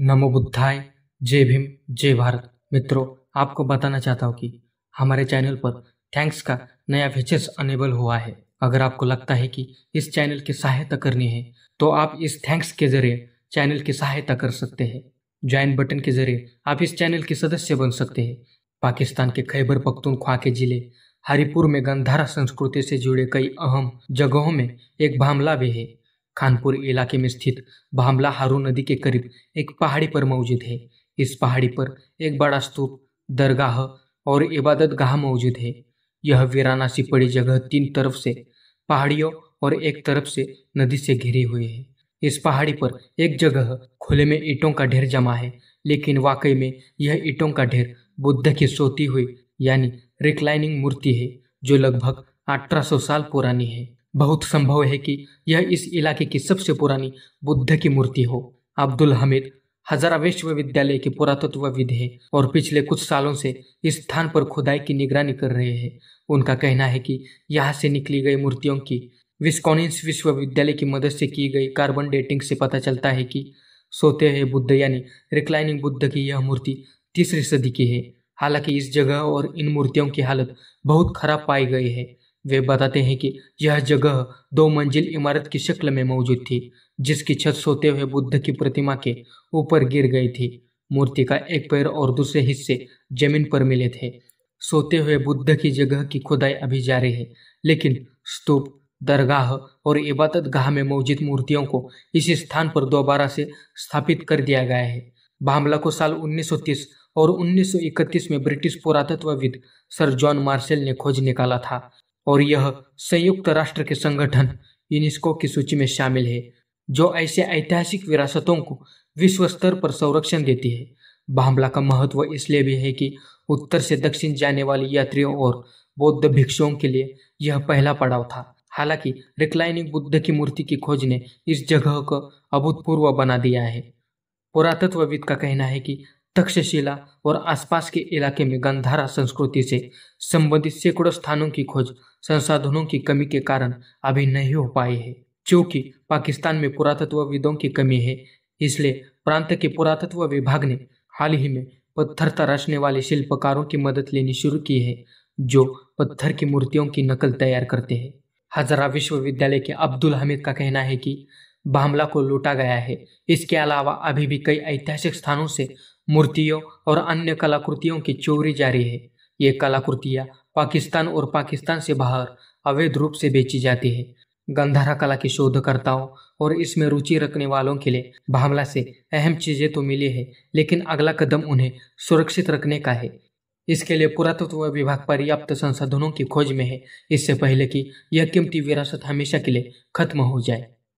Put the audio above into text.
नमो बुद्धाय जय भीम जय भारत मित्रों आपको बताना चाहता हूँ कि हमारे चैनल पर थैंक्स का नया फीचर्स अनेबल हुआ है अगर आपको लगता है कि इस चैनल की सहायता करनी है तो आप इस थैंक्स के जरिए चैनल की सहायता कर सकते हैं ज्वाइन बटन के जरिए आप इस चैनल के सदस्य बन सकते हैं पाकिस्तान के खैबर पख्तूनख्वा के जिले हरिपुर में गंधारा संस्कृति से जुड़े कई अहम जगहों में एक भामला भी है खानपुर इलाके में स्थित भामला हारू नदी के करीब एक पहाड़ी पर मौजूद है इस पहाड़ी पर एक बड़ा स्तूप दरगाह और इबादत गाह मौजूद है यह वीराना सी पड़ी जगह तीन तरफ से पहाड़ियों और एक तरफ से नदी से घिरी हुई है इस पहाड़ी पर एक जगह खुले में ईंटों का ढेर जमा है लेकिन वाकई में यह ईंटों का ढेर बुद्ध की सोती हुई यानी रिक्लाइनिंग मूर्ति है जो लगभग 1800 साल पुरानी है बहुत संभव है कि यह इस इलाके की सबसे पुरानी बुद्ध की मूर्ति हो अब्दुल हमीद हजारा विश्वविद्यालय के पुरातत्वविद है और पिछले कुछ सालों से इस स्थान पर खुदाई की निगरानी कर रहे हैं उनका कहना है कि यहाँ से निकली गई मूर्तियों की विस्कॉनिंस विश्वविद्यालय की मदद से की गई कार्बन डेटिंग से पता चलता है कि सोते हुए बुद्ध यानी रिक्लाइनिंग बुद्ध की यह मूर्ति तीसरी सदी की है हालांकि इस जगह और इन मूर्तियों की हालत बहुत खराब पाई गई है वे बताते हैं कि यह जगह दो मंजिल इमारत की शक्ल में मौजूद थी जिसकी छत सोते हुए बुद्ध की प्रतिमा के ऊपर गिर गई थी मूर्ति का एक पैर और दूसरे हिस्से जमीन पर मिले थे सोते हुए बुद्ध की जगह की खुदाई अभी जारी है लेकिन स्तूप दरगाह और इबादत गाह में मौजूद मूर्तियों को इसी स्थान पर दोबारा से स्थापित कर दिया गया है भामला को साल 1930 और 1931 में ब्रिटिश पुरातत्वविद सर जॉन मार्शल ने खोज निकाला था और यह संयुक्त राष्ट्र के संगठन यूनेस्को की सूची में शामिल है जो ऐसे ऐतिहासिक विरासतों को विश्व स्तर पर संरक्षण देती है बाम्बला का महत्व इसलिए भी है कि उत्तर से दक्षिण जाने वाले यात्रियों और बौद्ध भिक्षुओं के लिए यह पहला पड़ाव था हालांकि रिक्लाइनिंग बुद्ध की मूर्ति की खोज ने इस जगह को अभूतपूर्व बना दिया है पुरातत्वविद का कहना है कि तक्षशिला और आसपास के इलाके में गंधारा संस्कृति से संबंधित सैकड़ों स्थानों की खोज संसाधनों की कमी के कारण अभी नहीं हो पाई है क्योंकि पाकिस्तान में पुरातत्वविदों की कमी है इसलिए प्रांत के पुरातत्व विभाग ने हाल ही में पत्थर तराशने वाले शिल्पकारों की मदद लेनी शुरू की है जो पत्थर की मूर्तियों की नकल तैयार करते हैं हजरा विश्वविद्यालय के अब्दुल हमीद का कहना है कि बामला को लूटा गया है इसके अलावा अभी भी कई ऐतिहासिक स्थानों से मूर्तियों और अन्य कलाकृतियों की चोरी जारी है ये कलाकृतियाँ पाकिस्तान और पाकिस्तान से बाहर अवैध रूप से बेची जाती है गंधारा कला के शोधकर्ताओं और इसमें रुचि रखने वालों के लिए भामला से अहम चीज़ें तो मिली है लेकिन अगला कदम उन्हें सुरक्षित रखने का है इसके लिए पुरातत्व विभाग पर्याप्त संसाधनों की खोज में है इससे पहले कि यह कीमती विरासत हमेशा के लिए खत्म हो जाए